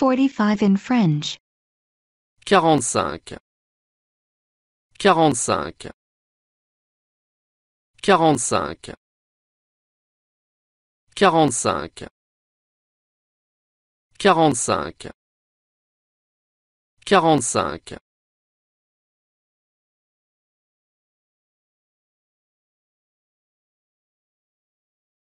45 in French. 45 45 45 45 45 45